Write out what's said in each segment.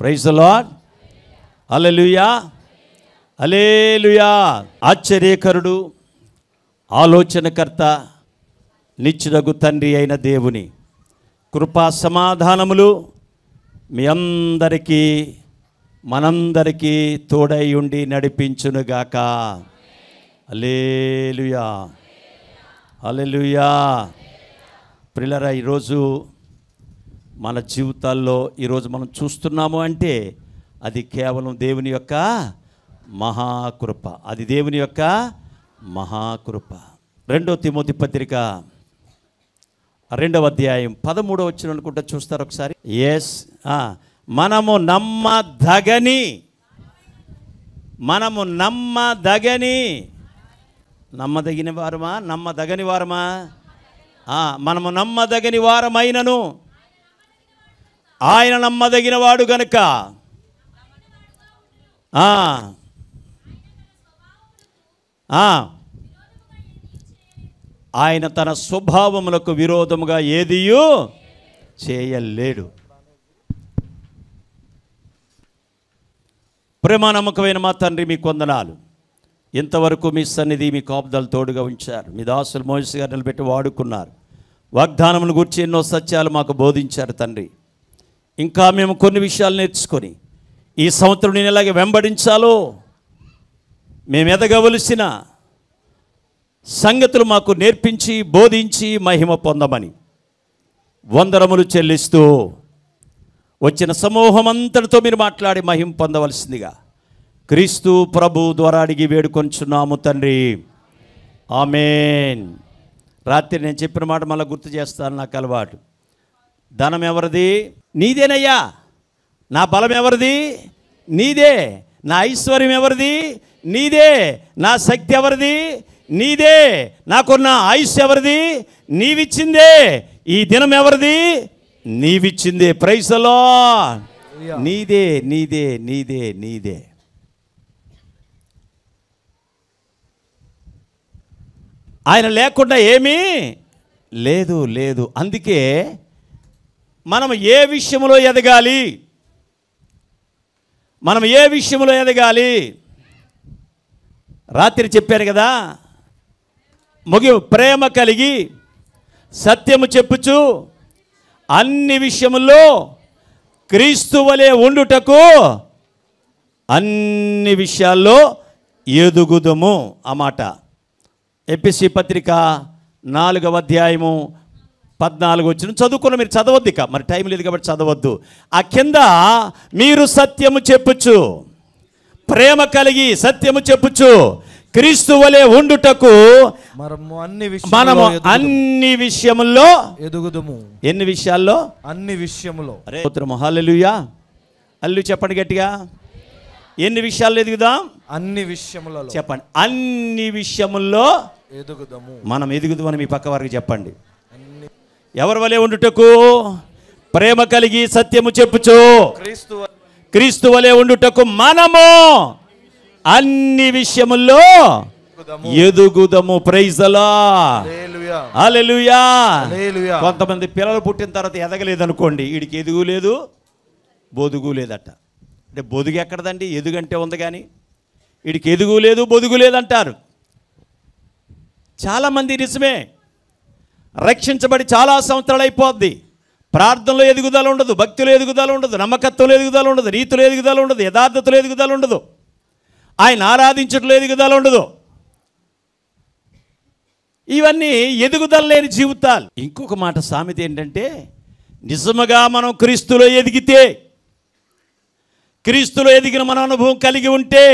praise lord hallelujah alleluia ఆశ్చర్యకరుడు ఆలోచనకర్త నిచ్చుదగు తండ్రి అయిన దేవుని కృపా సమాధానములు మీ అందరికీ మనందరికీ తోడై ఉండి నడిపించునుగాక అలేలుయా అలెలుయా ప్రిలరా ఈరోజు మన జీవితాల్లో ఈరోజు మనం చూస్తున్నాము అంటే అది కేవలం దేవుని యొక్క మహాకృప అది దేవుని యొక్క మహాకృప రెండో తిమోతి పత్రిక రెండవ అధ్యాయం పదమూడవ వచ్చిన అనుకుంటా చూస్తారు ఒకసారి ఎస్ మనము నమ్మదగని మనము నమ్మదగని నమ్మదగిన వారమా నమ్మదగని వారమా మనము నమ్మదగని వారమైనను ఆయన నమ్మదగిన వాడు గనుక ఆయన తన స్వభావములకు విరోధముగా ఏదియూ చేయలేడు ప్రేమానమ్మకమైన మా తండ్రి మీ కొందనాలు ఇంతవరకు మీ సన్నిధి మీ కాపుదలు తోడుగా ఉంచారు మీ దాసులు మోయస్ గారు నిలబెట్టి వాడుకున్నారు వాగ్దానమును గురించి ఎన్నో సత్యాలు మాకు బోధించారు తండ్రి ఇంకా మేము కొన్ని విషయాలు నేర్చుకొని ఈ సంవత్సరం నేను ఎలాగే వెంబడించాలో మేము ఎదగవలసిన సంగతులు మాకు నేర్పించి బోధించి మహిమ పొందమని వందరములు చెల్లిస్తూ వచ్చిన సమూహం అంతటితో మీరు మాట్లాడి మహిమ పొందవలసిందిగా క్రీస్తు ప్రభు ద్వారా అడిగి వేడుకొంచున్నాము తండ్రి ఆమెన్ రాత్రి నేను చెప్పిన మాట మళ్ళీ గుర్తు చేస్తాను నాకు అలవాటు ధనం ఎవరిది నీదేనయ్యా నా బలం ఎవరిది నీదే నా ఐశ్వర్యం ఎవరిది నీదే నా శక్తి ఎవరిది నీదే నాకున్న ఆయుష్ ఎవరిది నీవిచ్చిందే ఈ దినం ఎవరిది నీవిచ్చిందే ప్రైసలో నీదే నీదే నీదే నీదే ఆయన లేకుండా ఏమీ లేదు లేదు అందుకే మనం ఏ విషయంలో ఎదగాలి మనం ఏ విషయంలో ఎదగాలి రాత్రి చెప్పారు కదా ముగి ప్రేమ కలిగి సత్యము చెప్పుచు అన్ని విషయముల్లో క్రీస్తు వలె ఉండుటకు అన్ని విషయాల్లో ఎదుగుదము మాట ఎపిసి పత్రిక నాలుగవ అధ్యాయము పద్నాలుగు వచ్చిన చదువుకున్న మీరు చదవద్దు ఇక మరి టైం లేదు కాబట్టి చదవద్దు ఆ కింద మీరు సత్యము చెప్పుచ్చు ప్రేమ కలిగి సత్యము చెప్పుచ్చు క్రీస్తు వలె ఉండుటకు మనము అన్ని మనము అన్ని విషయముల్లో ఎదుగుదుము ఎన్ని విషయాల్లో అన్ని విషయములో అరే మహాలలుయా అల్లు చెప్పండి గట్టిగా ఎన్ని విషయాల్లో ఎదుగుదాం అన్ని విషయములలో చెప్పండి అన్ని విషయముల్లో ఎదుగుదాము మనం అని మీ పక్క వారికి చెప్పండి ఎవరి వలె ఉండుటకు ప్రేమ కలిగి సత్యము చెప్పుచు క్రీస్తు క్రీస్తు వలె ఉండుటకు మనము అన్ని విషయముల్లో ఎదుగుదము ప్రైజలా అలెలుయా కొంతమంది పిల్లలు పుట్టిన తర్వాత ఎదగలేదు అనుకోండి వీడికి ఎదుగు లేదు బొదుగు లేదట అంటే బొదుగు ఎక్కడదండి ఎదుగంటే ఉంది కానీ వీడికి ఎదుగు లేదు బొదుగు లేదంటారు చాలామంది నిజమే రక్షించబడి చాలా సంవత్సరాలు అయిపోద్ది ప్రార్థనలో ఎదుగుదల ఉండదు భక్తిలో ఎదుగుదల ఉండదు నమ్మకత్వంలో ఎదుగుదల ఉండదు రీతిలో ఎదుగుదల ఉండదు యథార్థతలు ఎదుగుదల ఉండదు ఆయన ఆరాధించట్లో ఎదుగుదల ఉండదు ఇవన్నీ ఎదుగుదల లేని జీవితాలు ఇంకొక మాట సామెత ఏంటంటే నిజముగా మనం క్రీస్తులో ఎదిగితే క్రీస్తులో ఎదిగిన మన అనుభవం కలిగి ఉంటే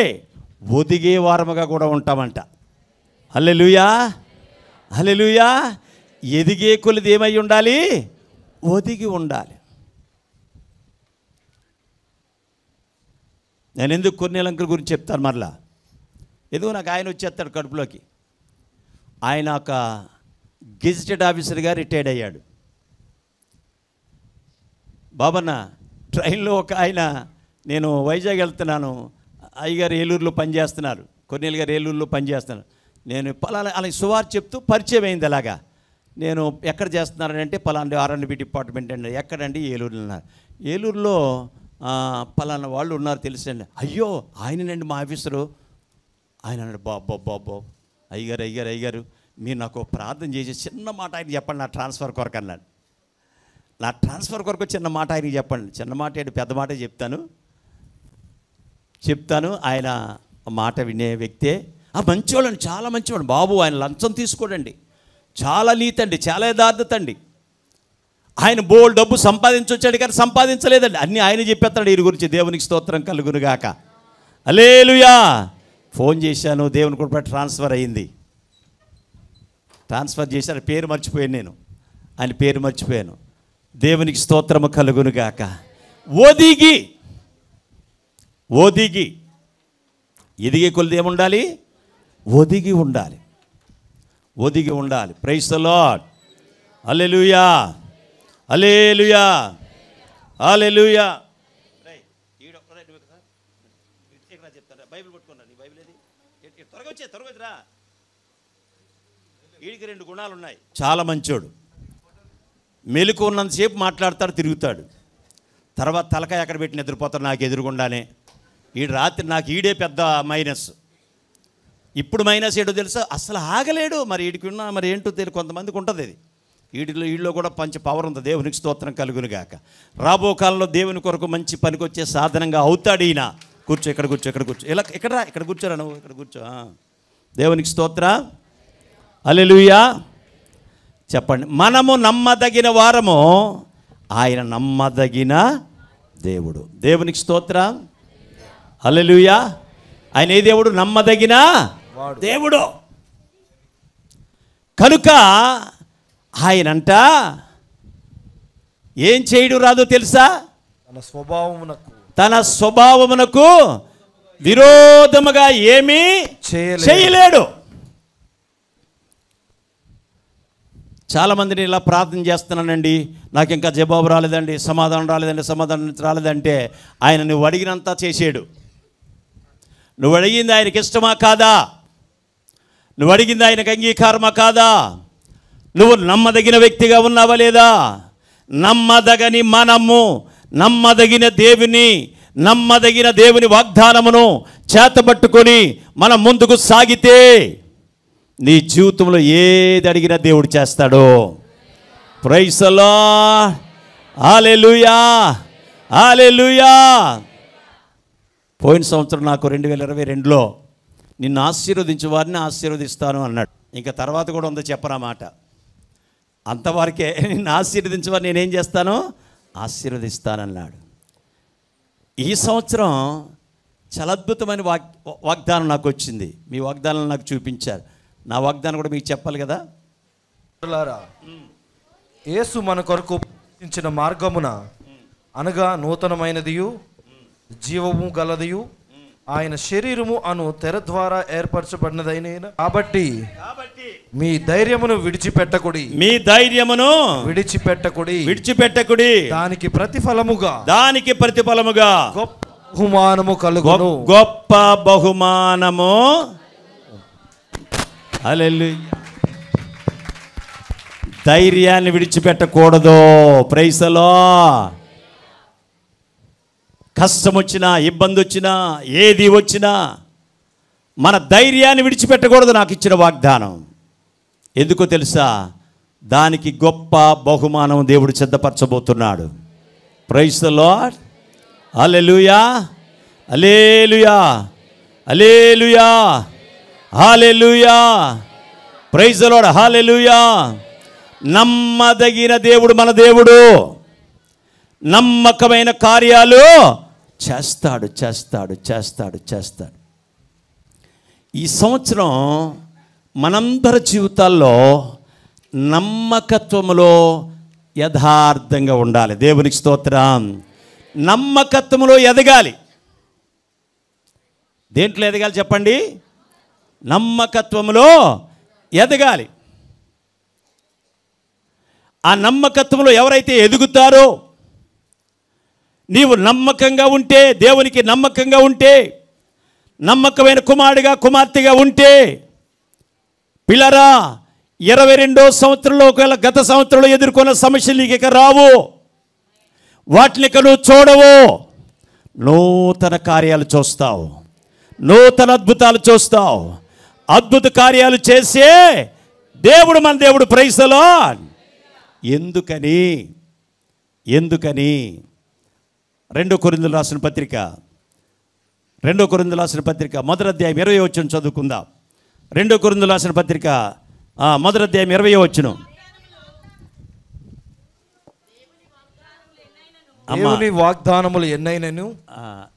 ఒదిగే వారముగా కూడా ఉంటామంట అల్లెలుయా అల్లెలుయా ఎదిగే కొలిది ఏమై ఉండాలి ఒదిగి ఉండాలి నేను ఎందుకు లంకల గురించి చెప్తాను మరలా ఎందుకు నాకు ఆయన వచ్చేస్తాడు కడుపులోకి ఆయన ఒక గెజిటెడ్ ఆఫీసర్గా రిటైర్డ్ అయ్యాడు బాబన్న ట్రైన్లో ఒక ఆయన నేను వైజాగ్ వెళ్తున్నాను అయ్యగారు ఏలూరులో పనిచేస్తున్నారు కొన్నేళ్ళు గారు ఏలూరులో పనిచేస్తున్నారు నేను పలానా అలా సువార్ చెప్తూ పరిచయం అయింది అలాగా నేను ఎక్కడ చేస్తున్నానంటే పలానా ఆర్ఎండ్బి డిపార్ట్మెంట్ అండి ఎక్కడండి ఏలూరులో ఉన్నారు ఏలూరులో పలానా వాళ్ళు ఉన్నారు తెలుసండి అయ్యో ఆయననండి మా ఆఫీసరు ఆయన అన్నాడు బాబా బాబా అయ్యగారు అయ్యగారు అయ్యగారు మీరు నాకు ప్రార్థన చేసి చిన్న మాట ఆయన చెప్పండి నా ట్రాన్స్ఫర్ కొరకు అన్నాడు నా ట్రాన్స్ఫర్ కొరకు చిన్న మాట ఆయనకి చెప్పండి చిన్న మాట ఏంటి పెద్ద మాటే చెప్తాను చెప్తాను ఆయన మాట వినే వ్యక్తే ఆ మంచివాళ్ళని చాలా మంచివాడు బాబు ఆయన లంచం తీసుకోడండి చాలా నీతండి అండి చాలా యథార్థత అండి ఆయన బోల్ డబ్బు సంపాదించొచ్చాడు కానీ సంపాదించలేదండి అన్నీ ఆయన చెప్పేస్తాడు వీరి గురించి దేవునికి స్తోత్రం కలుగునుగాక అలేలుయా ఫోన్ చేశాను దేవుని కూడా ట్రాన్స్ఫర్ అయ్యింది ట్రాన్స్ఫర్ చేశాను పేరు మర్చిపోయాను నేను ఆయన పేరు మర్చిపోయాను దేవునికి స్తోత్రము కలుగునుగాక ఓదిగి ఓదిగి ఎదిగే కొలది ఏముండాలి ఒదిగి ఉండాలి ఒదిగి ఉండాలి praise Lord hallelujah hallelujah hallelujah Bible త్వరగా వీడికి రెండు గుణాలు ఉన్నాయి చాలా మంచోడు మెలుకు ఉన్నంతసేపు మాట్లాడతాడు తిరుగుతాడు తర్వాత తలకాయ ఎక్కడ పెట్టి నిద్రపోతాడు నాకు ఎదురుగుండానే ఈ రాత్రి నాకు ఈడే పెద్ద మైనస్ ఇప్పుడు మైనస్ ఏడో తెలుసా అసలు ఆగలేడు మరి వీడికి ఉన్న మరి ఏంటో తెలియదు కొంతమందికి ఉంటుంది అది వీటిలో వీళ్ళు కూడా పంచ పవర్ ఉంది దేవునికి స్తోత్రం కలుగును గాక రాబో కాలంలో దేవుని కొరకు మంచి పనికొచ్చే సాధనంగా అవుతాడు ఈయన కూర్చో ఇక్కడ కూర్చో ఇక్కడ కూర్చో ఇలా ఇక్కడ ఇక్కడ కూర్చోరా నువ్వు ఇక్కడ కూర్చో దేవునికి స్తోత్ర అలెలుయా చెప్పండి మనము నమ్మదగిన వారము ఆయన నమ్మదగిన దేవుడు దేవునికి స్తోత్ర అలెలుయా ఆయన ఏ దేవుడు నమ్మదగిన దేవుడు కనుక ఆయనంట ఏం చేయడం రాదు తెలుసా తన స్వభావమునకు తన స్వభావమునకు విరోధముగా ఏమీ చేయలేడు చాలామందిని ఇలా ప్రార్థన చేస్తున్నానండి నాకు ఇంకా జవాబు రాలేదండి సమాధానం రాలేదండి సమాధానం రాలేదంటే ఆయన నువ్వు అడిగినంత చేసాడు నువ్వు అడిగింది ఆయనకి ఇష్టమా కాదా నువ్వు అడిగింది ఆయనకు అంగీకారమా కాదా నువ్వు నమ్మదగిన వ్యక్తిగా ఉన్నావా లేదా నమ్మదగని మనము నమ్మదగిన దేవుని నమ్మదగిన దేవుని వాగ్దానమును చేతబట్టుకొని మనం ముందుకు సాగితే నీ జీవితంలో ఏది అడిగినా దేవుడు చేస్తాడో ప్రైసలో ఆలెలుయా ఆలెలుయా పోయిన సంవత్సరం నాకు రెండు వేల ఇరవై రెండులో నిన్ను ఆశీర్వదించే వారిని ఆశీర్వదిస్తాను అన్నాడు ఇంకా తర్వాత కూడా ఉందో చెప్పరా మాట అంతవరకే నిన్ను వారిని నేనేం చేస్తాను ఆశీర్వదిస్తానన్నాడు ఈ సంవత్సరం చాలా అద్భుతమైన వాగ్ వాగ్దానం నాకు వచ్చింది మీ వాగ్దానం నాకు చూపించారు నా వాగ్దానం కూడా మీకు చెప్పాలి కదా ఏసు మన కొరకు ఇచ్చిన మార్గమున అనగా నూతనమైనదియు జీవము గలదియు ఆయన శరీరము అను తెర ద్వారా ఏర్పరచబడినదైన కాబట్టి మీ ధైర్యమును విడిచిపెట్టకుడి మీ ధైర్యమును విడిచిపెట్టకుడి విడిచిపెట్టకుడి దానికి ప్రతిఫలముగా దానికి ప్రతిఫలముగా గొప్ప బహుమానము కలుగును గొప్ప బహుమానము అలెల్లు ధైర్యాన్ని విడిచిపెట్టకూడదు ప్రైసలో కష్టం వచ్చినా ఇబ్బంది వచ్చినా ఏది వచ్చినా మన ధైర్యాన్ని విడిచిపెట్టకూడదు నాకు ఇచ్చిన వాగ్దానం ఎందుకో తెలుసా దానికి గొప్ప బహుమానం దేవుడు సిద్ధపరచబోతున్నాడు praise the Lord hallelujah hallelujah hallelujah hallelujah praise Lord hallelujah నమ్మదగిన దేవుడు మన దేవుడు నమ్మకమైన కార్యాలు చేస్తాడు చేస్తాడు చేస్తాడు చేస్తాడు ఈ సంవత్సరం మనందరి జీవితాల్లో నమ్మకత్వములో యథార్థంగా ఉండాలి దేవునికి స్తోత్రం నమ్మకత్వములో ఎదగాలి దేంట్లో ఎదగాలి చెప్పండి నమ్మకత్వములో ఎదగాలి ఆ నమ్మకత్వంలో ఎవరైతే ఎదుగుతారో నీవు నమ్మకంగా ఉంటే దేవునికి నమ్మకంగా ఉంటే నమ్మకమైన కుమారుడిగా కుమార్తెగా ఉంటే పిల్లరా ఇరవై రెండో సంవత్సరంలో ఒకవేళ గత సంవత్సరంలో ఎదుర్కొన్న సమస్యలు నీకు ఇక రావు వాటిని ఇక నువ్వు చూడవు నూతన కార్యాలు చూస్తావు నూతన అద్భుతాలు చూస్తావు అద్భుత కార్యాలు చేసే దేవుడు మన దేవుడు ప్రైసలో ఎందుకని ఎందుకని రెండో కొరిందులు రాసిన పత్రిక రెండో కొరిందులు రాసిన పత్రిక మొదటి అధ్యాయం ఇరవై వచ్చిన చదువుకుందాం రెండో కొరిందులు రాసిన పత్రిక మొదటి అధ్యాయం ఇరవై వచ్చిన దేవుని వాగ్దానములు ఎన్నైనను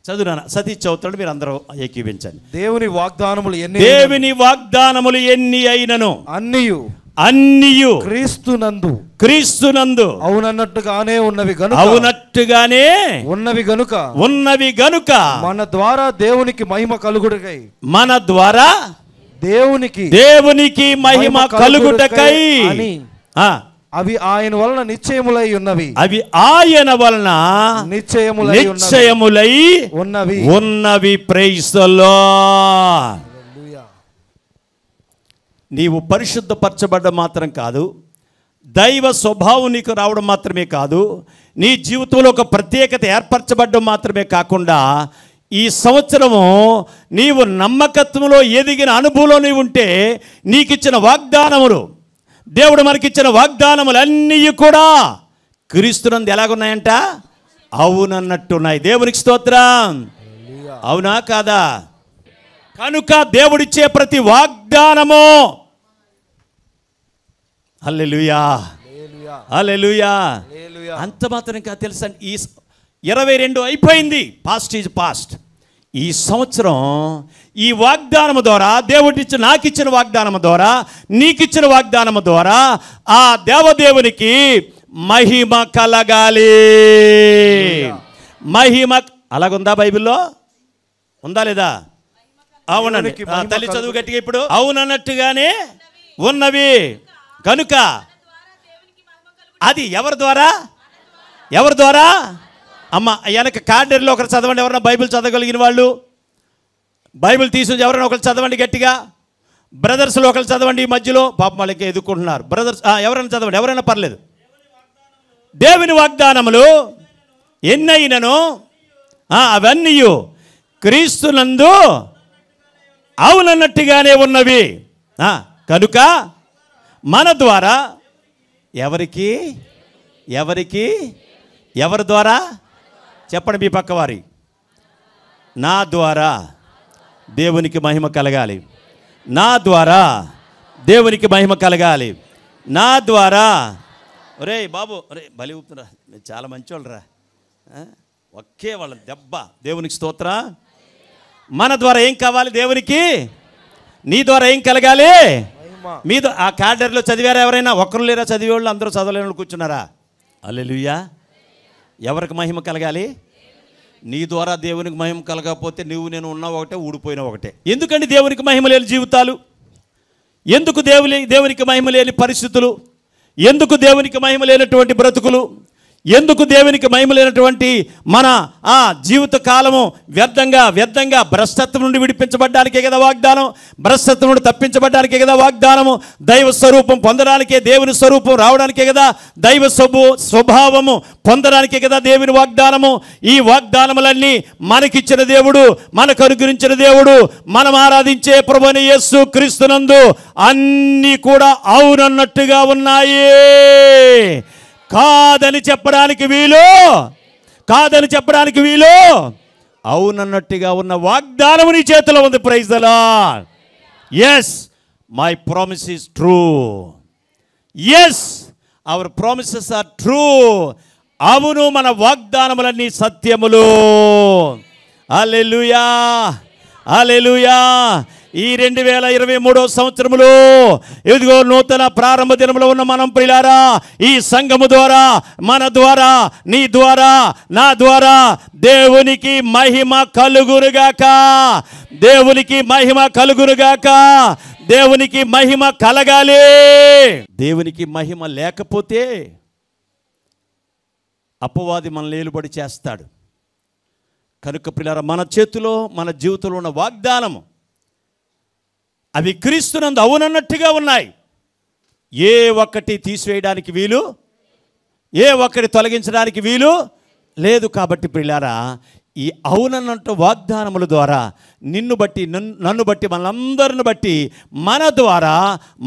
చదువునా సతీష్ చదువుతాడు మీరు అందరూ ఏకీవించండి దేవుని వాగ్దానములు ఎన్ని దేవుని వాగ్దానములు ఎన్ని అయినను అన్నియు అన్నియు క్రీస్తునందు క్రీస్తునందు అవునన్నట్టుగానే ఉన్నవి గనుక అవునట్టుగానే ఉన్నవి గనుక ఉన్నవి గనుక మన ద్వారా దేవునికి మహిమ కలుగుటకై మన ద్వారా దేవునికి దేవునికి మహిమ కలుగుటకై అవి ఆయన వలన నిశ్చయములై ఉన్నవి అవి ఆయన వలన నిశ్చయములై నిశ్చయములై ఉన్నవి ఉన్నవి లార్డ్ నీవు పరిశుద్ధపరచబడ్డం మాత్రం కాదు దైవ స్వభావం నీకు రావడం మాత్రమే కాదు నీ జీవితంలో ఒక ప్రత్యేకత ఏర్పరచబడ్డం మాత్రమే కాకుండా ఈ సంవత్సరము నీవు నమ్మకత్వంలో ఎదిగిన అనుభవంలో ఉంటే ఉంటే నీకిచ్చిన వాగ్దానములు దేవుడు మనకిచ్చిన వాగ్దానములు అన్నీ కూడా క్రీస్తునంది ఎలాగున్నాయంట అవునన్నట్టున్నాయి దేవునికి స్తోత్రం అవునా కాదా కనుక దేవుడిచ్చే ప్రతి వాగ్దానము అంత మాత్రం ఇంకా తెలుసా ఈ ఇరవై రెండు అయిపోయింది పాస్ట్ ఈజ్ పాస్ట్ ఈ సంవత్సరం ఈ వాగ్దానం ద్వారా దేవుడిచ్చిన నాకు ఇచ్చిన వాగ్దానం ద్వారా ఇచ్చిన వాగ్దానం ద్వారా ఆ దేవదేవునికి మహిమ కలగాలి మహిమ అలాగుందా బైబిల్లో ఉందా లేదా అవునండి తల్లి చదువు గట్టిగా ఇప్పుడు అవునన్నట్టుగానే ఉన్నవి కనుక అది ఎవరి ద్వారా ఎవరి ద్వారా అమ్మ వెనక కార్డర్లో ఒకరు చదవండి ఎవరైనా బైబిల్ చదవగలిగిన వాళ్ళు బైబిల్ తీసుకుని ఎవరైనా ఒకరు చదవండి గట్టిగా బ్రదర్స్లో ఒకరు చదవండి ఈ మధ్యలో పాప మళ్ళీ ఎదుర్కొంటున్నారు బ్రదర్స్ ఎవరైనా చదవండి ఎవరైనా పర్లేదు దేవుని వాగ్దానములు ఎన్నైనను అవన్నీ క్రీస్తునందు అవునన్నట్టుగానే ఉన్నవి కనుక మన ద్వారా ఎవరికి ఎవరికి ఎవరి ద్వారా చెప్పండి మీ పక్కవారి నా ద్వారా దేవునికి మహిమ కలగాలి నా ద్వారా దేవునికి మహిమ కలగాలి నా ద్వారా రే బాబు రే బలి ఊపుతురా నేను చాలా మంచోళ్ళరా ఒకే వాళ్ళ దెబ్బ దేవునికి స్తోత్ర మన ద్వారా ఏం కావాలి దేవునికి నీ ద్వారా ఏం కలగాలి మీద ఆ క్యాడర్లో చదివారా ఎవరైనా ఒక్కరు లేరా చదివేవాళ్ళు అందరూ చదవలేని కూర్చున్నారా కూర్చున్నారా అల్లెలుయ్యా ఎవరికి మహిమ కలగాలి నీ ద్వారా దేవునికి మహిమ కలగకపోతే నువ్వు నేను ఉన్నా ఒకటే ఊడిపోయినా ఒకటే ఎందుకండి దేవునికి మహిమ లేని జీవితాలు ఎందుకు దేవుని దేవునికి మహిమ లేని పరిస్థితులు ఎందుకు దేవునికి మహిమ లేనటువంటి బ్రతుకులు ఎందుకు దేవునికి లేనటువంటి మన ఆ జీవిత కాలము వ్యర్థంగా వ్యర్థంగా భ్రష్టత్వం నుండి విడిపించబడ్డానికే కదా వాగ్దానం భ్రష్టత్వం నుండి తప్పించబడ్డానికే కదా వాగ్దానము దైవ స్వరూపం పొందడానికే దేవుని స్వరూపం రావడానికే కదా దైవ స్వభు స్వభావము పొందడానికే కదా దేవుని వాగ్దానము ఈ వాగ్దానములన్నీ మనకిచ్చిన దేవుడు మనకు అనుగ్రహించిన దేవుడు మనం ఆరాధించే ప్రభుని యేసు క్రీస్తునందు అన్నీ కూడా అవునన్నట్టుగా ఉన్నాయి కాదని చెప్పడానికి వీలు కాదని చెప్పడానికి వీలు అవునన్నట్టుగా ఉన్న వాగ్దానం నీ చేతిలో ఉంది ప్రైజలా as my promise is true as our promises are true అవును మన వాగ్దానములన్నీ సత్యములు అలెలుయా అలెలుయా ఈ రెండు వేల ఇరవై మూడో సంవత్సరంలో ఇదిగో నూతన ప్రారంభ దినంలో ఉన్న మనం ప్రిలారా ఈ సంఘము ద్వారా మన ద్వారా నీ ద్వారా నా ద్వారా దేవునికి మహిమ కలుగురుగాక దేవునికి మహిమ కలుగురుగాక దేవునికి మహిమ కలగాలి దేవునికి మహిమ లేకపోతే అపవాది మనల్ని ఏలుబడి చేస్తాడు కనుక పిల్లల మన చేతిలో మన జీవితంలో ఉన్న వాగ్దానము అవి క్రీస్తునందు అవునన్నట్టుగా ఉన్నాయి ఏ ఒక్కటి తీసివేయడానికి వీలు ఏ ఒక్కటి తొలగించడానికి వీలు లేదు కాబట్టి పిల్లారా ఈ అవునన్నట్టు వాగ్దానముల ద్వారా నిన్ను బట్టి నన్ను బట్టి మనందరిని బట్టి మన ద్వారా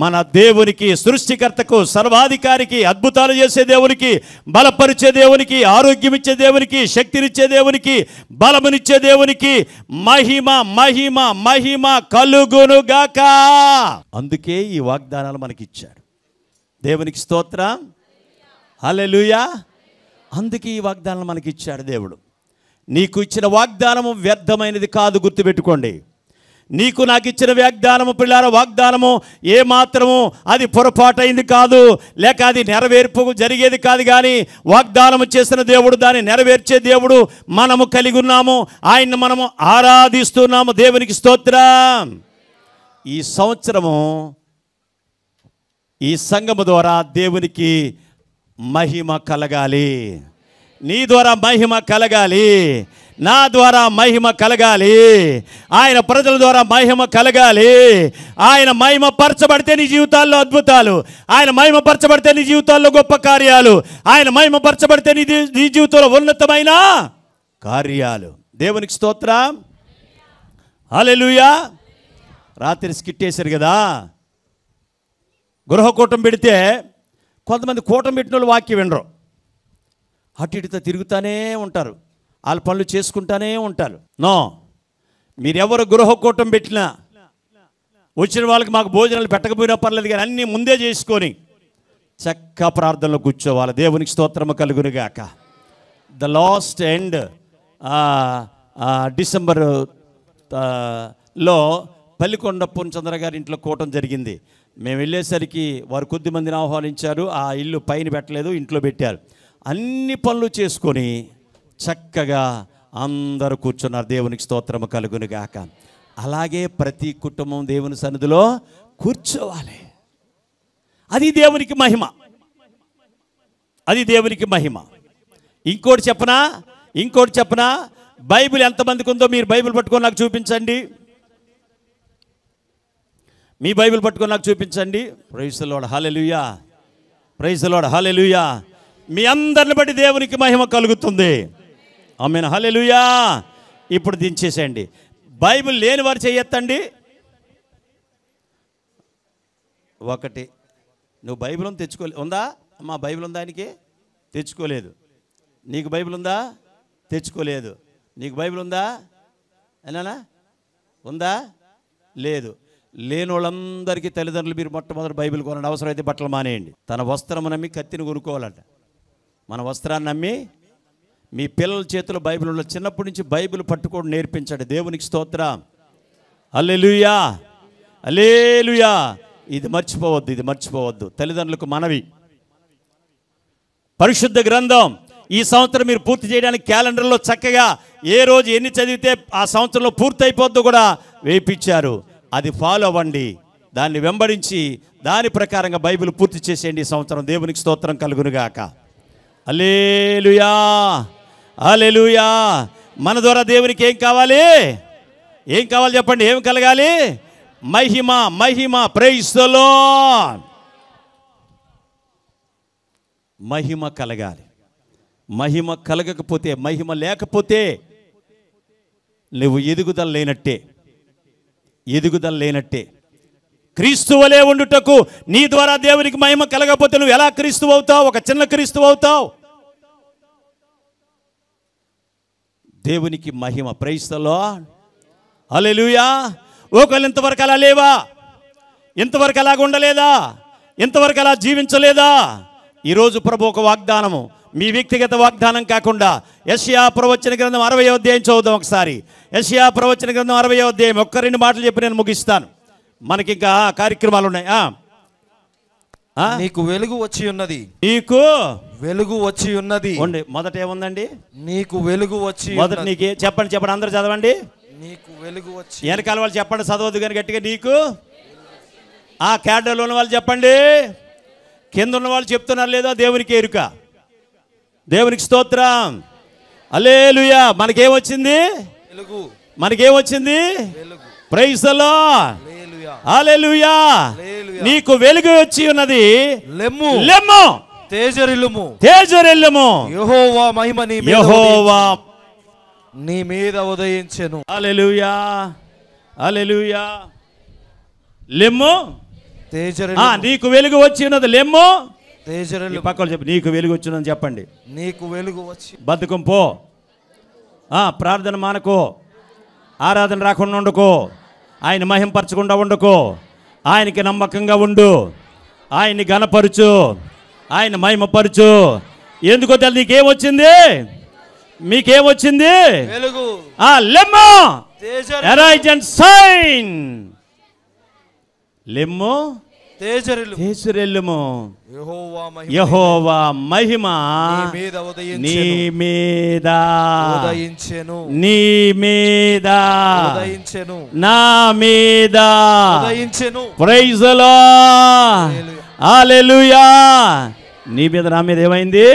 మన దేవునికి సృష్టికర్తకు సర్వాధికారికి అద్భుతాలు చేసే దేవునికి బలపరిచే దేవునికి ఆరోగ్యం ఇచ్చే దేవునికి శక్తినిచ్చే దేవునికి బలమునిచ్చే దేవునికి మహిమ మహిమ మహిమ కలుగునుగాక అందుకే ఈ వాగ్దానాలు మనకిచ్చాడు దేవునికి స్తోత్రం హలెలుయా అందుకే ఈ వాగ్దానాలు మనకిచ్చాడు దేవుడు నీకు ఇచ్చిన వాగ్దానము వ్యర్థమైనది కాదు గుర్తుపెట్టుకోండి నీకు నాకు ఇచ్చిన వాగ్దానము పిల్లల వాగ్దానము ఏ మాత్రము అది పొరపాటైంది కాదు లేక అది నెరవేర్పు జరిగేది కాదు కానీ వాగ్దానము చేసిన దేవుడు దాన్ని నెరవేర్చే దేవుడు మనము కలిగి ఉన్నాము ఆయన్ని మనము ఆరాధిస్తున్నాము దేవునికి స్తోత్ర ఈ సంవత్సరము ఈ సంగము ద్వారా దేవునికి మహిమ కలగాలి నీ ద్వారా మహిమ కలగాలి నా ద్వారా మహిమ కలగాలి ఆయన ప్రజల ద్వారా మహిమ కలగాలి ఆయన మహిమ పరచబడితే నీ జీవితాల్లో అద్భుతాలు ఆయన మహిమ పరచబడితే నీ జీవితాల్లో గొప్ప కార్యాలు ఆయన మహిమ పరచబడితే నీ నీ జీవితంలో ఉన్నతమైన కార్యాలు దేవునికి స్తోత్ర హాలెలుయా రాత్రి స్కిట్టేశారు కదా గృహకూటం పెడితే కొంతమంది కూటం పెట్టిన వాళ్ళు వాక్యం వినరు అటు ఇటుతో తిరుగుతూనే ఉంటారు వాళ్ళ పనులు చేసుకుంటానే ఉంటారు నో మీరెవరు గృహకూటం పెట్టినా వచ్చిన వాళ్ళకి మాకు భోజనాలు పెట్టకపోయినా పర్లేదు కానీ అన్నీ ముందే చేసుకొని చక్క ప్రార్థనలో కూర్చోవాలి దేవునికి స్తోత్రము కలుగునుగాక ద లాస్ట్ ఎండ్ డిసెంబర్ లో పల్లికొండ పూర్ణచంద్ర గారి ఇంట్లో కూటం జరిగింది మేము వెళ్ళేసరికి వారు కొద్ది మందిని ఆహ్వానించారు ఆ ఇల్లు పైన పెట్టలేదు ఇంట్లో పెట్టారు అన్ని పనులు చేసుకొని చక్కగా అందరూ కూర్చున్నారు దేవునికి స్తోత్రము గాక అలాగే ప్రతి కుటుంబం దేవుని సన్నిధిలో కూర్చోవాలి అది దేవునికి మహిమ అది దేవునికి మహిమ ఇంకోటి చెప్పనా ఇంకోటి చెప్పనా బైబిల్ ఎంతమందికి ఉందో మీరు బైబిల్ పట్టుకొని నాకు చూపించండి మీ బైబిల్ పట్టుకొని నాకు చూపించండి praise Lord hallelujah praise Lord hallelujah మీ అందరిని బట్టి దేవునికి మహిమ కలుగుతుంది ఆమె హలెలుయా ఇప్పుడు దించేసేయండి బైబిల్ లేని వారు చేయొత్తండి ఒకటి నువ్వు బైబిల్ ఉంది తెచ్చుకోలే ఉందా అమ్మా బైబిల్ ఉందా ఆయనకి తెచ్చుకోలేదు నీకు బైబిల్ ఉందా తెచ్చుకోలేదు నీకు బైబిల్ ఉందా అయినా ఉందా లేదు లేని వాళ్ళందరికీ తల్లిదండ్రులు మీరు మొట్టమొదటి బైబిల్ కొనండి అవసరమైతే బట్టలు మానేయండి తన వస్త్రము నమ్మి కత్తిని కొనుక్కోవాలంట మన వస్త్రాన్ని నమ్మి మీ పిల్లల చేతిలో బైబిల్ ఉండదు చిన్నప్పటి నుంచి బైబిల్ పట్టుకోవడం నేర్పించాడు దేవునికి స్తోత్ర అల్లెలుయా అలేలుయా ఇది మర్చిపోవద్దు ఇది మర్చిపోవద్దు తల్లిదండ్రులకు మనవి పరిశుద్ధ గ్రంథం ఈ సంవత్సరం మీరు పూర్తి చేయడానికి క్యాలెండర్లో చక్కగా ఏ రోజు ఎన్ని చదివితే ఆ సంవత్సరంలో అయిపోద్దు కూడా వేపించారు అది ఫాలో అవ్వండి దాన్ని వెంబడించి దాని ప్రకారంగా బైబిల్ పూర్తి చేసేయండి ఈ సంవత్సరం దేవునికి స్తోత్రం కలుగునుగాక అలేలుయా అలెలుయా మన ద్వారా దేవునికి ఏం కావాలి ఏం కావాలి చెప్పండి ఏం కలగాలి మహిమ మహిమ ప్రేయిస్తలో మహిమ కలగాలి మహిమ కలగకపోతే మహిమ లేకపోతే నువ్వు ఎదుగుదల లేనట్టే ఎదుగుదల లేనట్టే క్రీస్తు వలే ఉండుటకు నీ ద్వారా దేవునికి మహిమ కలగకపోతే నువ్వు ఎలా క్రీస్తు అవుతావు ఒక చిన్న క్రీస్తు అవుతావు దేవునికి మహిమ ప్రైస్తలో అలెలుయా ఒకళ్ళు ఇంతవరకు అలా లేవా ఇంతవరకు అలాగ ఉండలేదా ఇంతవరకు అలా జీవించలేదా ఈరోజు ప్రభు ఒక వాగ్దానము మీ వ్యక్తిగత వాగ్దానం కాకుండా యష్యా ప్రవచన గ్రంథం అరవై అధ్యాయం చదువుదాం ఒకసారి యష్యా ప్రవచన గ్రంథం అరవై అధ్యాయం ఒక్క రెండు మాటలు చెప్పి నేను ముగిస్తాను మనకి ఇంకా కార్యక్రమాలు ఉన్నాయి నీకు వెలుగు వచ్చి ఉన్నది నీకు వెలుగు వచ్చి ఉన్నది మొదట ఏముందండి నీకు వెలుగు వచ్చి మొదట నీకు చెప్పండి చెప్పండి అందరు చదవండి నీకు వెలుగు వచ్చి వెనకాల వాళ్ళు చెప్పండి చదవద్దు కానీ గట్టిగా నీకు ఆ క్యాడర్లో ఉన్న వాళ్ళు చెప్పండి కింద ఉన్న వాళ్ళు చెప్తున్నారు లేదో దేవునికి ఎరుక దేవునికి స్తోత్రం అలేలుయా మనకేమొచ్చింది వెలుగు మనకేమొచ్చింది ప్రైజ్ నీకు వెలుగు వచ్చి ఉన్నది లెమ్ము లెమ్ము తేజరిల్లుము తేజరిల్లుము యహోవా మహిమ నీ యహోవా నీ మీద ఉదయించెను హల్లెలూయా హల్లెలూయా లెమ్ము తేజరి నీకు వెలుగు వచ్చి ఉన్నది లెమ్ము తేజరిల్లు పక్కన చెప్పు నీకు వెలుగు వచ్చిందని చెప్పండి నీకు వెలుగు వచ్చి బతుకం పో ప్రార్థన మానకో ఆరాధన రాకుండా ఉండకో ఆయన మహింపరచకుండా ఉండకు ఆయనకి నమ్మకంగా ఉండు ఆయన్ని గనపరచు ఆయన మహిమపరచు ఎందుకో తెలు నీకేమొచ్చింది మీకేమొచ్చింది సైన్ లెమ్మో తేజరెల్లుము యహోవా మహిమ నీ మీద ఉదయించెను నీ మీద ఉదయించెను నా మీద ఉదయించెను ప్రైజ్ హల్లెలూయా నీ మీద నా మీద ఏమైంది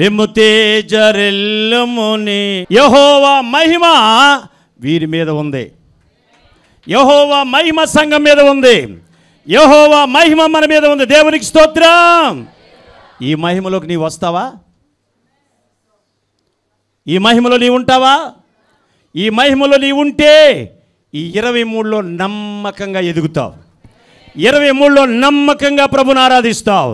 లిమ్ము తేజరెల్లుముని యహోవా మహిమ వీరి మీద ఉంది యహోవా మహిమ సంఘం మీద ఉంది యహోవా మహిమ మన మీద ఉంది దేవునికి స్తోత్రం ఈ మహిమలోకి నీవు వస్తావా ఈ మహిమలో నీవు ఉంటావా ఈ మహిమలో నీవు ఉంటే ఈ ఇరవై మూడులో నమ్మకంగా ఎదుగుతావు ఇరవై మూడులో నమ్మకంగా ప్రభుని ఆరాధిస్తావు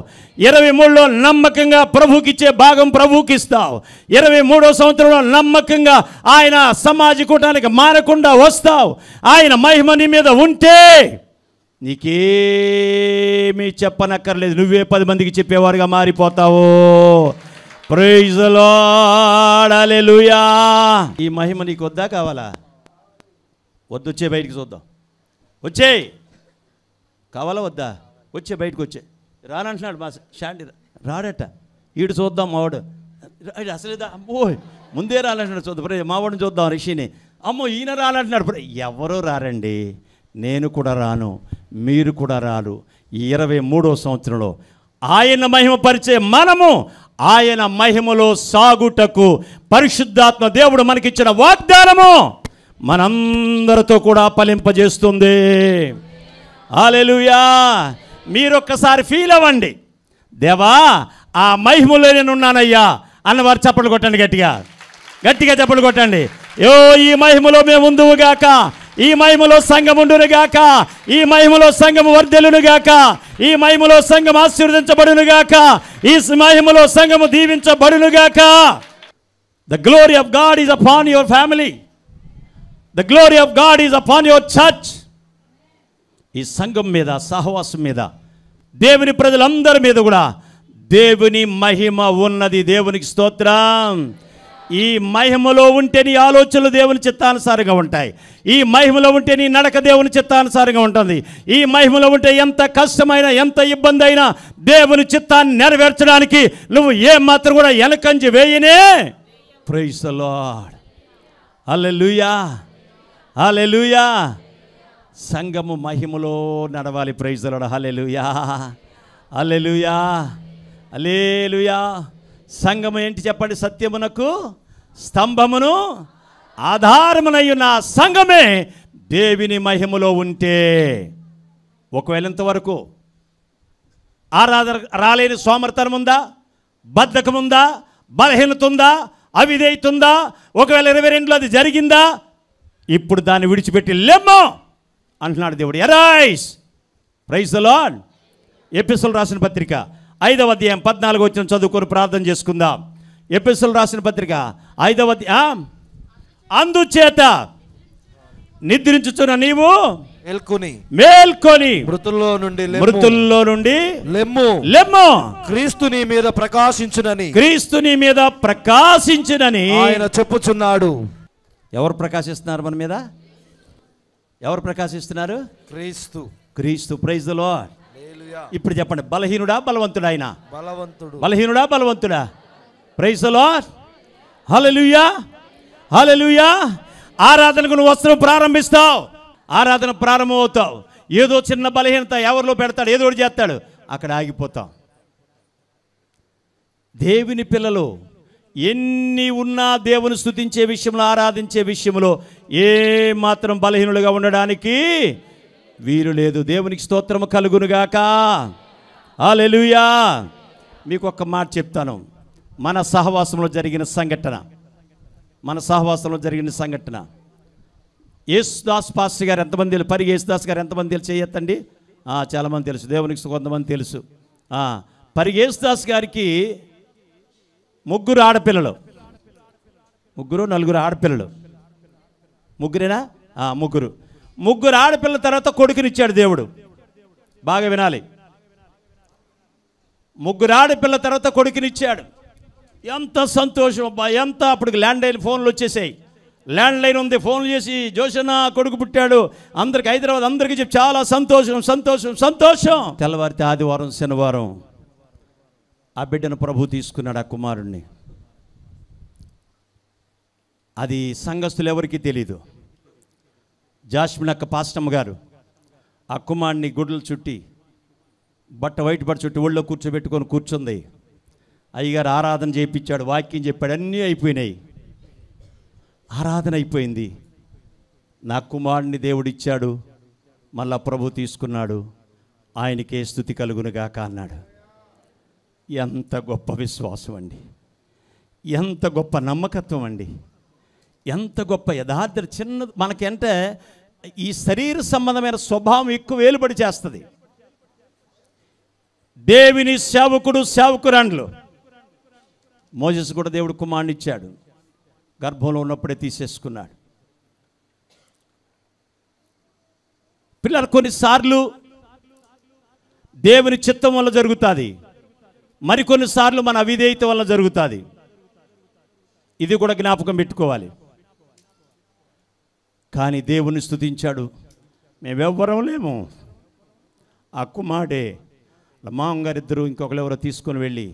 ఇరవై మూడులో నమ్మకంగా ప్రభుకిచ్చే భాగం ప్రభుకి ఇస్తావు ఇరవై మూడో సంవత్సరంలో నమ్మకంగా ఆయన సమాజ కూటానికి మారకుండా వస్తావు ఆయన మహిమ నీ మీద ఉంటే నీకేమీ చెప్పనక్కర్లేదు నువ్వే పది మందికి చెప్పేవారుగా మారిపోతావు ప్రైజలాడలెలుయా ఈ మహిమ నీకు వద్దా కావాలా వద్దు వచ్చే బయటికి చూద్దాం వచ్చేయి కావాలా వద్దా వచ్చే బయటకు వచ్చే రానంటున్నాడు మా శాండి రాడట ఈడు చూద్దాం మావాడు అసలేదా అమ్మో ముందే రాలంటున్నాడు చూద్దాం మావాడిని చూద్దాం రిషిని అమ్మో ఈయన రాలంటున్నాడు ఎవరో రారండి నేను కూడా రాను మీరు కూడా రారు ఇరవై మూడో సంవత్సరంలో ఆయన మహిమ పరిచే మనము ఆయన మహిమలో సాగుటకు పరిశుద్ధాత్మ దేవుడు మనకిచ్చిన వాగ్దానము మనందరితో కూడా ఫలింపజేస్తుంది ఆలెలుయా మీరొక్కసారి ఫీల్ అవ్వండి దేవా ఆ మహిమలో నేను ఉన్నానయ్యా అన్నవారు చప్పట్లు కొట్టండి గట్టిగా గట్టిగా చప్పట్లు కొట్టండి యో ఈ మహిమలో మేము ఉందువుగాక ఈ మహిమలో సంఘం ఉండునుగాక ఈ మహిమలో సంఘం వర్ధలునుగాక ఈ మహిమలో సంఘం ఆశీర్వదించబడునుగాక ఈ మహిమలో సంఘము దీవించబడునుగాక the glory of God is upon your family the glory of God is upon your church ఈ సంఘం మీద సహవాసం మీద దేవుని ప్రజలందరి మీద కూడా దేవుని మహిమ ఉన్నది దేవునికి స్తోత్రం ఈ మహిమలో ఉంటే నీ ఆలోచనలు దేవుని చిత్తానుసారంగా ఉంటాయి ఈ మహిమలో ఉంటే నీ నడక దేవుని చిత్తానుసారంగా ఉంటుంది ఈ మహిమలో ఉంటే ఎంత కష్టమైన ఎంత ఇబ్బంది అయినా దేవుని చిత్తాన్ని నెరవేర్చడానికి నువ్వు ఏమాత్రం కూడా వెనకంజి వేయనే ప్రైస్ లాడ్ అల్లెలుయా అల్లెలుయా సంఘము మహిమలో నడవాలి ప్రైజ్లడు హలెలుయా అల్లెలుయా అలేలుయా సంఘము ఏంటి చెప్పండి సత్యమునకు స్తంభమును ఆధారమునయ్యున్న సంఘమే దేవిని మహిమలో ఉంటే ఒకవేళ ఇంతవరకు ఆరాధన రాలేని సోమర్తనం ఉందా బద్ధకం బలహీనత ఉందా అవిధేయత ఒకవేళ ఇరవై రెండులో అది జరిగిందా ఇప్పుడు దాన్ని విడిచిపెట్టి లెమ్మో అంటున్నాడు దేవుడు arise praise the Lord apostle రాసిన పత్రిక ఐదవ అధ్యాయం పద్నాలుగు వచ్చిన చదువుకొని ప్రార్థన చేసుకుందాం ఎపిసోల్ రాసిన పత్రిక ఐదవ అధ్యాయం అందుచేత నిద్రించుచున్న నీవు మేల్కొని మేల్కొని మృతుల్లో నుండి మృతుల్లో నుండి లెమ్ము లెమ్ము క్రీస్తుని మీద ప్రకాశించునని క్రీస్తుని మీద ప్రకాశించునని ఆయన చెప్పుచున్నాడు ఎవరు ప్రకాశిస్తున్నారు మన మీద ఎవరు ప్రకాశిస్తున్నారు క్రీస్తు క్రీస్తు ప్రైజ్ లో ఇప్పుడు చెప్పండి బలహీనుడా బలవంతుడా ఆయన బలవంతుడు బలహీనుడా బలవంతుడా ప్రైజ్ లో హలలుయా హలలుయా ఆరాధనకు నువ్వు వస్త్రం ప్రారంభిస్తావు ఆరాధన ప్రారంభమవుతావు ఏదో చిన్న బలహీనత ఎవరిలో పెడతాడు ఏదో చేస్తాడు అక్కడ ఆగిపోతాం దేవుని పిల్లలు ఎన్ని ఉన్నా దేవుని స్థుతించే విషయంలో ఆరాధించే విషయంలో ఏ మాత్రం బలహీనులుగా ఉండడానికి వీరు లేదు దేవునికి స్తోత్రము కలుగునుగాక అలెలుయా మీకు ఒక్క మాట చెప్తాను మన సహవాసంలో జరిగిన సంఘటన మన సహవాసంలో జరిగిన సంఘటన యేసుదాస్ పాస్ గారు ఎంతమంది పరి యేసుదాస్ గారు ఎంతమంది చేయొత్తండి చాలామంది తెలుసు దేవునికి కొంతమంది తెలుసు పరి యేసుదాస్ గారికి ముగ్గురు ఆడపిల్లలు ముగ్గురు నలుగురు ఆడపిల్లలు ముగ్గురేనా ముగ్గురు ముగ్గురు ఆడపిల్లల తర్వాత కొడుకునిచ్చాడు దేవుడు బాగా వినాలి ముగ్గురు ఆడపిల్ల తర్వాత కొడుకునిచ్చాడు ఎంత సంతోషం అబ్బా ఎంత అప్పటికి లైన్ ఫోన్లు వచ్చేసాయి ల్యాండ్లైన్ ఉంది ఫోన్లు చేసి జోషన్న కొడుకు పుట్టాడు అందరికి హైదరాబాద్ అందరికీ చెప్పి చాలా సంతోషం సంతోషం సంతోషం తెల్లవారితే ఆదివారం శనివారం ఆ బిడ్డను ప్రభు తీసుకున్నాడు ఆ కుమారుణ్ణి అది సంఘస్థులు ఎవరికీ తెలీదు జాస్మిన్ అక్క పాస్టమ్ గారు ఆ కుమారుని గుడ్లు చుట్టి బట్ట వైట్ బట్ట చుట్టి ఒళ్ళో కూర్చోబెట్టుకొని కూర్చుంది అయ్యగారు ఆరాధన చేయించాడు వాక్యం చెప్పాడు అన్నీ అయిపోయినాయి ఆరాధన అయిపోయింది నా కుమారుడిని దేవుడిచ్చాడు మళ్ళా ప్రభు తీసుకున్నాడు ఆయనకే స్థుతి కలుగునుగాక అన్నాడు ఎంత గొప్ప విశ్వాసం అండి ఎంత గొప్ప నమ్మకత్వం అండి ఎంత గొప్ప యథార్థ చిన్న మనకంటే ఈ శరీర సంబంధమైన స్వభావం ఎక్కువ వేలుబడి చేస్తుంది దేవిని సేవకుడు సేవకురాండ్లు మోజస్ కూడా దేవుడు ఇచ్చాడు గర్భంలో ఉన్నప్పుడే తీసేసుకున్నాడు పిల్లలు కొన్నిసార్లు దేవుని చిత్తం వల్ల జరుగుతుంది మరికొన్నిసార్లు మన అవిధేయత వల్ల జరుగుతుంది ఇది కూడా జ్ఞాపకం పెట్టుకోవాలి కానీ దేవుని స్థుతించాడు మేమెవ్వరం లేము ఆ కుమారుడే మామగారిద్దరు ఇంకొకరెవరో తీసుకొని వెళ్ళి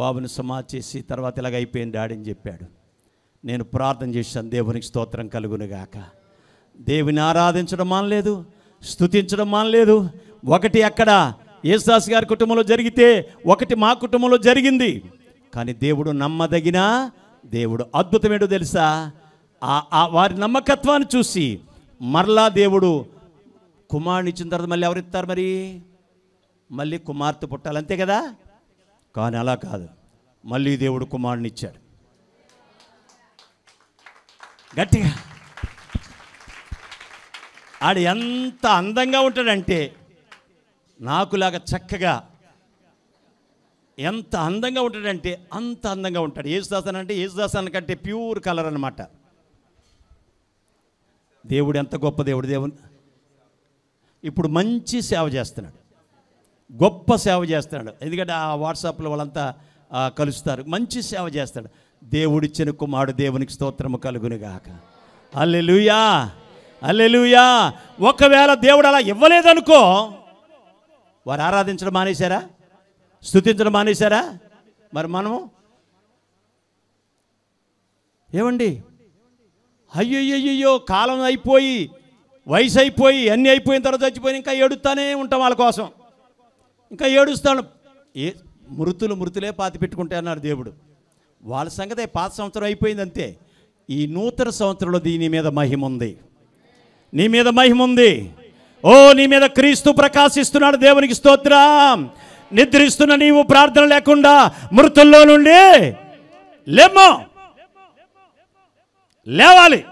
బాబుని సమాధి చేసి తర్వాత ఇలాగ అయిపోయింది డాడీ అని చెప్పాడు నేను ప్రార్థన చేశాను దేవునికి స్తోత్రం కలుగునుగాక దేవుని ఆరాధించడం మానలేదు స్థుతించడం మానలేదు ఒకటి అక్కడ యేసుదాస్ గారి కుటుంబంలో జరిగితే ఒకటి మా కుటుంబంలో జరిగింది కానీ దేవుడు నమ్మదగిన దేవుడు అద్భుతమేటో తెలుసా ఆ వారి నమ్మకత్వాన్ని చూసి మరలా దేవుడు కుమారుని ఇచ్చిన తర్వాత మళ్ళీ ఎవరిస్తారు మరి మళ్ళీ కుమార్తె పుట్టాలి అంతే కదా కానీ అలా కాదు మళ్ళీ దేవుడు కుమారుని ఇచ్చాడు గట్టిగా ఆడు ఎంత అందంగా ఉంటాడంటే నాకులాగా చక్కగా ఎంత అందంగా ఉంటాడంటే అంత అందంగా ఉంటాడు యేసుదాసన్ అంటే యేసుదాసన్ కంటే ప్యూర్ కలర్ అనమాట దేవుడు ఎంత గొప్ప దేవుడు దేవుని ఇప్పుడు మంచి సేవ చేస్తున్నాడు గొప్ప సేవ చేస్తున్నాడు ఎందుకంటే ఆ వాట్సాప్లో వాళ్ళంతా కలుస్తారు మంచి సేవ చేస్తాడు దేవుడిచ్చిన కుమారుడు దేవునికి స్తోత్రము కలుగునిగాక అల్లెలుయా అల్లెలుయా ఒకవేళ దేవుడు అలా ఇవ్వలేదనుకో వారు ఆరాధించడం మానేశారా స్థుతించడం మానేశారా మరి మనము ఏమండి అయ్యయ్యయ్యో కాలం అయిపోయి వయసు అయిపోయి అన్నీ అయిపోయిన తర్వాత చచ్చిపోయి ఇంకా ఏడుస్తానే ఉంటాం వాళ్ళ కోసం ఇంకా ఏడుస్తాను ఏ మృతులు మృతులే పాతి పెట్టుకుంటే అన్నారు దేవుడు వాళ్ళ సంగతే పాత సంవత్సరం అయిపోయింది అంతే ఈ నూతన సంవత్సరంలో దీని మీద మహిమ ఉంది నీ మీద మహిమ ఉంది ఓ నీ మీద క్రీస్తు ప్రకాశిస్తున్నాడు దేవునికి స్తోత్రం నిద్రిస్తున్న నీవు ప్రార్థన లేకుండా మృతుల్లో నుండి లేమో లేవాలి